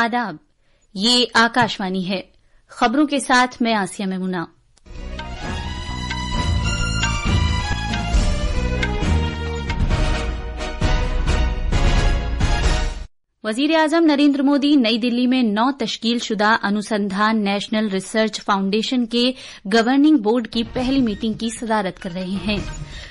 आदाब ये आकाशवाणी है खबरों के साथ मैं आसिया मेमुना वजीर आजम नरेन्द्र मोदी नई दिल्ली में नौ तश्कील शुदा अनुसंधान नेशनल रिसर्च फाउंडेशन के गवर्निंग बोर्ड की पहली मीटिंग की सदारत कर रहे हैं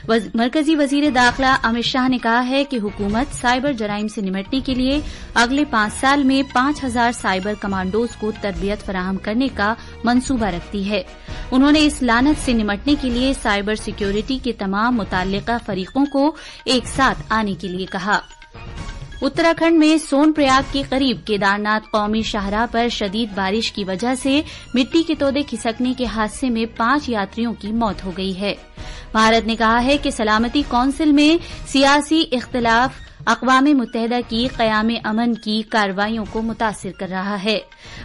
वज, मरकजी वजीर दाखिला अमित शाह ने कहा है कि हुकूमत साइबर जराइम से निमटने के लिए अगले पांच साल में पांच हजार साइबर कमांडोज को तरबियत फराहम करने का मंसूबा रखती है उन्होंने इस लानत से निमटने के लिए साइबर सिक्योरिटी के तमाम मुतल फरीकों को एक साथ आने के लिए कहा उत्तराखंड में सोनप्रयाग के करीब केदारनाथ कौमी शाहराह पर शदीद बारिश की वजह से मिट्टी के तोदे खिसकने के हादसे में पांच यात्रियों की मौत हो गई है भारत ने कहा है कि सलामती कौंसिल में सियासी इख्तलाफ अकवा मुतहदा की क्याम अमन की कार्रवाइयों को मुतासर कर रहा है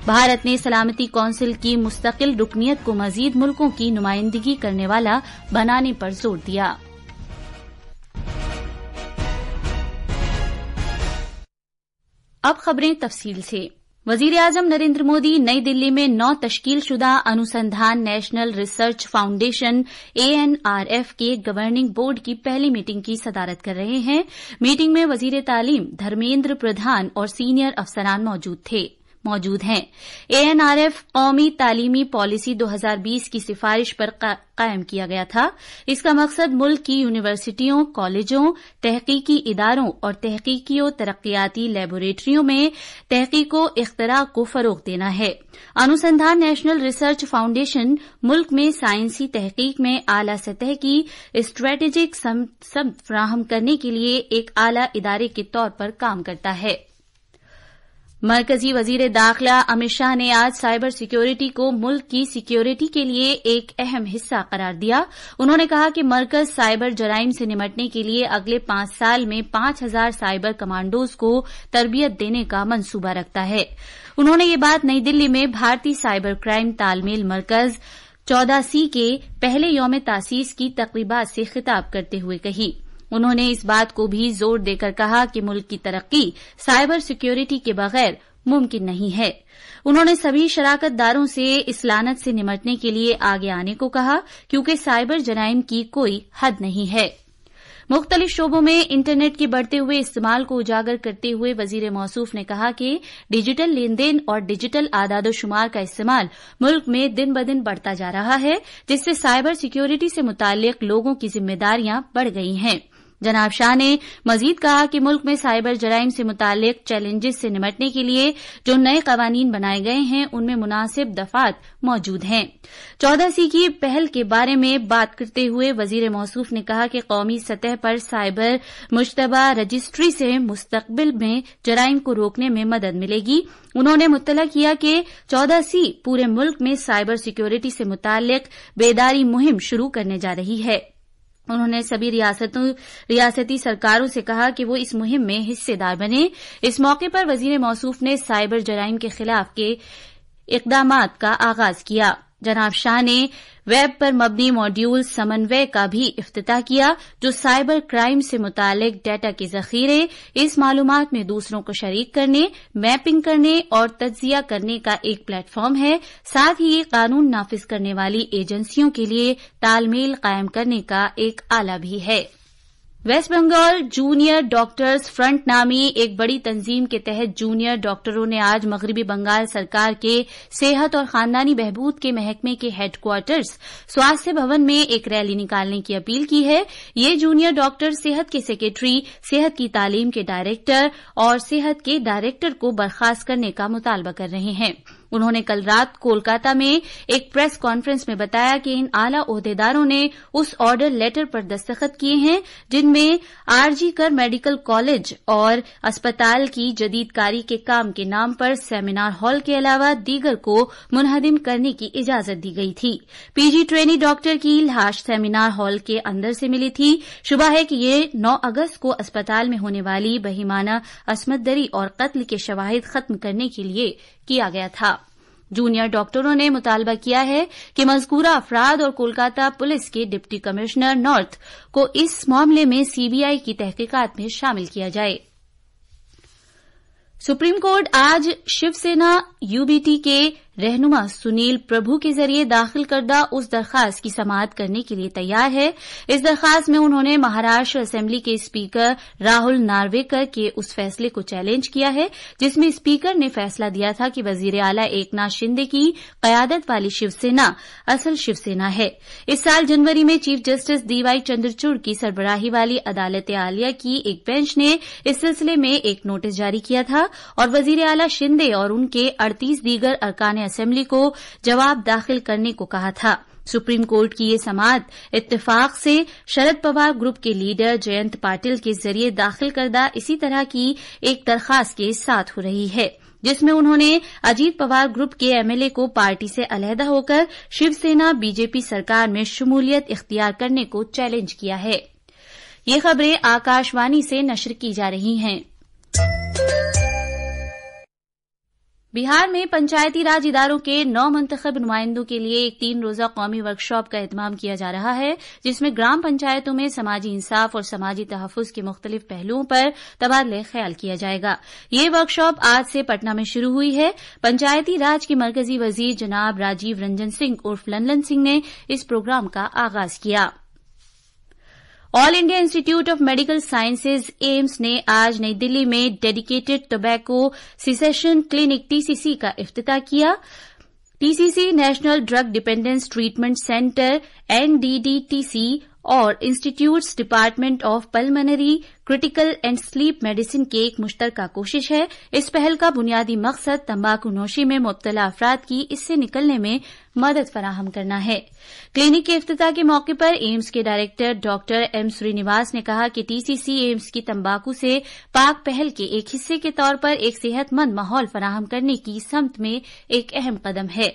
भारत ने सलामती कौंसिल की मुस्तकिल रुकनीत को मजीद मुल्कों की नुमाइंदगी करने वाला बनाने पर जोर दिया अब खबरें तफसील से वजीर अजम नरेंद्र मोदी नई दिल्ली में नौ तश्कील शुदा अनुसंधान नेशनल रिसर्च फाउंडेशन एएनआरएफ के गवर्निंग बोर्ड की पहली मीटिंग की सदारत कर रहे हैं मीटिंग में वजीर तालीम धर्मेन्द्र प्रधान और सीनियर अफसरान मौजूद थे मौजूद हैं एएनआरएफ कौमी तालीमी पॉलिसी 2020 की सिफारिश पर कायम किया गया था इसका मकसद मुल्क की यूनिवर्सिटियों कॉलेजों तहकीकी इदारों और तहकीकी और तरक्याती लेबोरेटरियों में तहकीको इख्तरा को फरोग देना है अनुसंधान नेशनल रिसर्च फाउंडेशन मुल्क में साइंसी तहकीक में आला सतह की स्ट्रेटेजिक समत फ्राहम करने के लिए एक आला इदारे के तौर पर काम करता है मरकजी वजीर दाखिला अमित शाह ने आज साइबर सिक्योरिटी को मुल्क की सिक्योरिटी के लिए एक अहम हिस्सा करार दिया उन्होंने कहा कि मरकज साइबर जराइम से निमटने के लिए अगले पांच साल में पांच हजार साइबर कमांडोज को तरबियत देने का मंसूबा रखता है उन्होंने ये बात नई दिल्ली में भारतीय साइबर क्राइम तालमेल मरकज चौदह सी के पहले यौम तासीस की तकरीबा से खिताब करते हुए कही उन्होंने इस बात को भी जोर देकर कहा कि मुल्क की तरक्की साइबर सिक्योरिटी के बगैर मुमकिन नहीं है उन्होंने सभी शराकत दारों से इस लानत से निमटने के लिए आगे आने को कहा क्योंकि साइबर जराइम की कोई हद नहीं है मुख्तलिफ शोबों में इंटरनेट के बढ़ते हुए इस्तेमाल को उजागर करते हुए वजीर मौसूफ ने कहा कि डिजिटल लेन देन और डिजिटल आदादोशुमार का इस्तेमाल मुल्क में दिन ब दिन बढ़ता जा रहा है जिससे साइबर सिक्योरिटी से मुतल लोगों की जिम्मेदारियां बढ़ गई हैं जनाब शाह ने मजीद कहा कि मुल्क में साइबर जराइम से मुतक चैलेंजेस से निमटने के लिए जो नए कवानीन बनाए गए हैं उनमें मुनासिब दफात मौजूद हैं चौदह सी की पहल के बारे में बात करते हुए वजीर मौसूफ ने कहा कि कौमी सतह पर साइबर मुशतबा रजिस्ट्री से मुस्तबिल में जराइम को रोकने में मदद मिलेगी उन्होंने मुतला किया कि चौदह सी पूरे मुल्क में साइबर सिक्योरिटी से मुतक बेदारी मुहिम शुरू करने जा रही है उन्होंने सभी रियासतों रियासती सरकारों से कहा कि वो इस मुहिम में हिस्सेदार बने इस मौके पर वजीर मौसूफ ने साइबर जराइम के खिलाफ के इकदाम का आगाज किया है जनाब शाह ने वेब पर मबनी मॉड्यूल समन्वय का भी अफ्ताह किया जो साइबर क्राइम से मुतालिक डाटा के जखीरे इस मालूम में दूसरों को शरीक करने मैपिंग करने और तजिया करने का एक प्लेटफॉर्म है साथ ही ये कानून नाफिज करने वाली एजेंसियों के लिए तालमेल कायम करने का एक आला भी है West Bengal junior doctors front नामी एक बड़ी तंजीम के तहत जूनियर डॉक्टरों ने आज मगरबी बंगाल सरकार के सेहत और खानदानी बहबूद के महकमे के हेडक्वार्टर्स स्वास्थ्य भवन में एक रैली निकालने की अपील की है ये जूनियर डॉक्टर सेहत के सेक्रेटरी सेहत की तालीम के डायरेक्टर और सेहत के डायरेक्टर को बर्खास्त करने का मुतालबा कर रहे हैं उन्होंने कल रात कोलकाता में एक प्रेस कॉन्फ्रेंस में बताया कि इन आला ओहदेदारों ने उस ऑर्डर लेटर पर दस्तखत किए हैं जिनमें कर मेडिकल कॉलेज और अस्पताल की जदीदकारी के काम के नाम पर सेमिनार हॉल के अलावा दीगर को मुनहदिम करने की इजाजत दी गई थी पीजी ट्रेनी डॉक्टर की लाश सेमिनार हॉल के अंदर से मिली थी शुबा है कि ये 9 अगस्त को अस्पताल में होने वाली बहिमाना असमतदरी और कत्ल के शवाहिद खत्म करने के लिए किया गया था जूनियर डॉक्टरों ने मुतालबा किया है कि मजकूरा अफराद और कोलकाता पुलिस के डिप्टी कमिश्नर नॉर्थ को इस मामले में सीबीआई की तहकीकात में शामिल किया जाए सुप्रीम कोर्ट आज शिवसेना यूबीटी के रहनुमा सुनील प्रभु के जरिए दाखिल करदा उस दरखास्त की समाप्त करने के लिए तैयार है इस दरखास्त में उन्होंने महाराष्ट्र असेंबली के स्पीकर राहुल नार्वेकर के उस फैसले को चैलेंज किया है जिसमें स्पीकर ने फैसला दिया था कि वजीर आला एक शिंदे की कयादत वाली शिवसेना असल शिवसेना है इस साल जनवरी में चीफ जस्टिस डीवाई चंद्रचूड़ की सरबराही वाली अदालत आलिया की एक बेंच ने इस सिलसिले में एक नोटिस जारी किया था और वजीर आला शिंदे और उनके अड़तीस दीगर अरकान असेंबली को जवाब दाखिल करने को कहा था सुप्रीम कोर्ट की ये समात इत्तेफाक से शरद पवार ग्रुप के लीडर जयंत पाटिल के जरिए दाखिल करदा इसी तरह की एक दरखास्त के साथ हो रही है जिसमें उन्होंने अजीत पवार ग्रुप के एमएलए को पार्टी से अलहदा होकर शिवसेना बीजेपी सरकार में शमूलियत इख्तियार करने को चैलेंज किया है ये खबरें आकाशवाणी से नशर की जा रही हैं बिहार में पंचायती राज इदारों के नौ मंतखब नुमाइंदों के लिए एक तीन रोजा कौमी वर्कशॉप का अहतमाम किया जा रहा है जिसमें ग्राम पंचायतों में समाजी इंसाफ और समाजी तहफ़ के मुख्तलिफ पहलुओं पर तबादले ख्याल किया जाएगा ये वर्कशॉप आज से पटना में शुरू हुई है पंचायती राज के मरकजी वजीर जनाब राजीव रंजन सिंह उर्फ लल्लन सिंह ने इस प्रोग्राम का आगाज किया all India institute of medical sciences AIIMS ने आज नई दिल्ली में dedicated tobacco cessation clinic TCC का अफ्ताह किया TCC national drug dependence treatment centre NDDTC और institute's department of pulmonary critical and sleep medicine की एक मुश्तर कोशिश है इस पहल का बुनियादी मकसद तम्बाकू नोशी में मुबतला अफराद की इससे निकलने में मदद फराहम करना है क्लिनिक के अफ्ताह के मौके पर एम्स के डायरेक्टर डॉक्टर एम श्रीनिवास ने कहा कि टीसीसी एम्स की तंबाकू से पाक पहल के एक हिस्से के तौर पर एक सेहतमंद माहौल फराहम करने की समत में एक अहम कदम है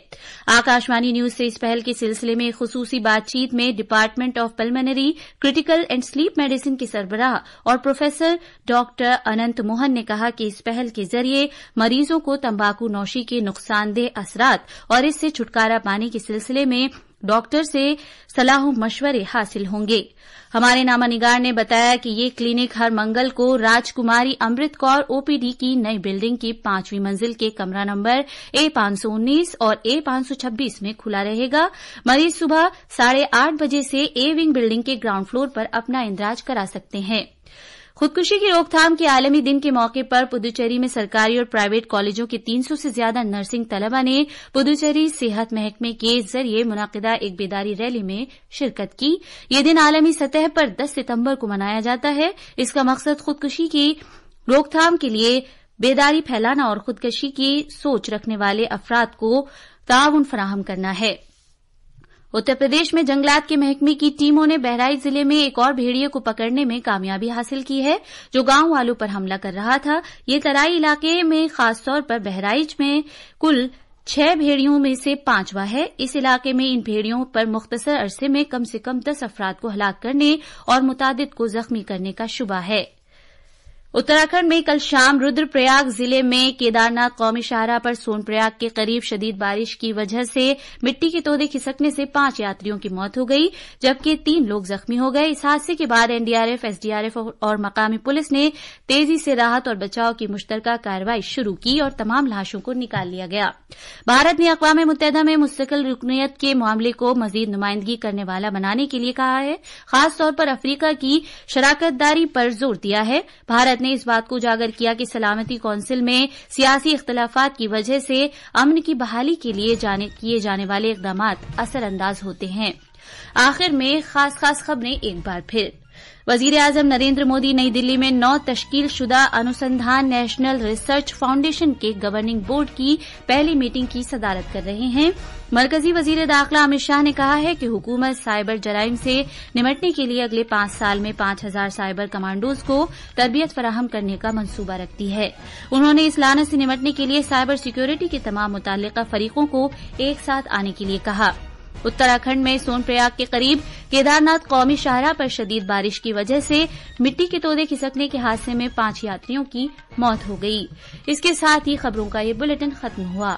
आकाशवाणी न्यूज से इस पहल के सिलसिले में खसूसी बातचीत में department of pulmonary critical and sleep medicine के सरबराह और प्रोफेसर डॉक्टर अनंत मोहन ने कहा कि इस पहल के जरिए मरीजों को तंबाकू नौशी के नुकसानदेह असरात और इससे छुटकारा पाने के सिलसिले में डॉक्टर से सलाह मशवरे हासिल होंगे हमारे नामा निगार ने बताया कि ये क्लिनिक हर मंगल को राजकुमारी अमृत कौर ओपीडी की नई बिल्डिंग की पांचवीं मंजिल के कमरा नंबर ए पांच सौ उन्नीस और ए पांच सौ छब्बीस में खुला रहेगा मरीज सुबह साढ़े आठ बजे से ए विंग बिल्डिंग के ग्राउंड फ्लोर पर अपना इंदराज करा सकते हैं खुदकुशी की रोकथाम के आलमी दिन के मौके पर पुदुचेरी में सरकारी और प्राइवेट कॉलेजों के 300 से ज्यादा नर्सिंग तलबा ने पुदुचेरी सेहत महकमे के जरिए मुनदा एक बेदारी रैली में शिरकत की ये दिन आलमी सतह पर 10 सितंबर को मनाया जाता है इसका मकसद खुदकुशी की रोकथाम के लिए बेदारी फैलाना और खुदकशी की सोच रखने वाले अफराद को ताउन फराहम करना है उत्तर प्रदेश में जंगलात के महकमे की टीमों ने बहराइच जिले में एक और भेड़िए को पकड़ने में कामयाबी हासिल की है जो गांव वालों पर हमला कर रहा था ये तराई इलाके में खासतौर पर बहराइच में कुल छह भेड़ियों में से पांचवा है इस इलाके में इन भेड़ियों पर मुख्तसर अरसे में कम से कम दस अफराद को हलाक करने और मुतादिद को जख्मी करने का शुबा है उत्तराखंड में कल शाम रुद्रप्रयाग जिले में केदारनाथ कौमी शाहरा पर सोनप्रयाग के करीब शदीद बारिश की वजह से मिट्टी के तोदे खिसकने से पांच यात्रियों की मौत हो गई जबकि तीन लोग जख्मी हो गए इस हादसे के बाद एनडीआरएफ एसडीआरएफ और मकामी पुलिस ने तेजी से राहत और बचाव की मुश्तरक कार्रवाई शुरू की और तमाम लाशों को निकाल लिया गया भारत ने अकवा मुतहदा में मुस्तकिल रुकनीत के मामले को मजीद नुमाइंदगी करने वाला बनाने के लिए कहा है खासतौर पर अफ्रीका की शराकतदारी पर जोर दिया है भारत ने इस बात को उजागर किया कि सलामती कौंसिल में सियासी इख्तलाफात की वजह से अमन की बहाली के लिए जाने, किए जाने वाले इकदाम असरअंदाज होते हैं आखिर में खास खास खबरें एक बार फिर वजीर आजम नरेंद्र मोदी नई दिल्ली में नौ तश्कील शुदा अनुसंधान नेशनल रिसर्च फाउंडेशन के गवर्निंग बोर्ड की पहली मीटिंग की सदारत कर रहे हैं मरकजी वजीर दाखिला अमित शाह ने कहा है कि हुकूमत साइबर जराइम से निमटने के लिए अगले पांच साल में पांच हजार साइबर कमांडोज को तरबियत फराहम करने का मंसूबा रखती है उन्होंने इस लानत से निमटने के लिए साइबर सिक्योरिटी के तमाम मुतल फरीकों को एक साथ आने के लिए कहा उत्तराखंड में सोनप्रयाग के करीब केदारनाथ कौमी शाहरा पर शदीद बारिश की वजह से मिट्टी के तोदे खिसकने के हादसे में पांच यात्रियों की मौत हो गई इसके साथ ही खबरों का ये बुलेटिन खत्म हुआ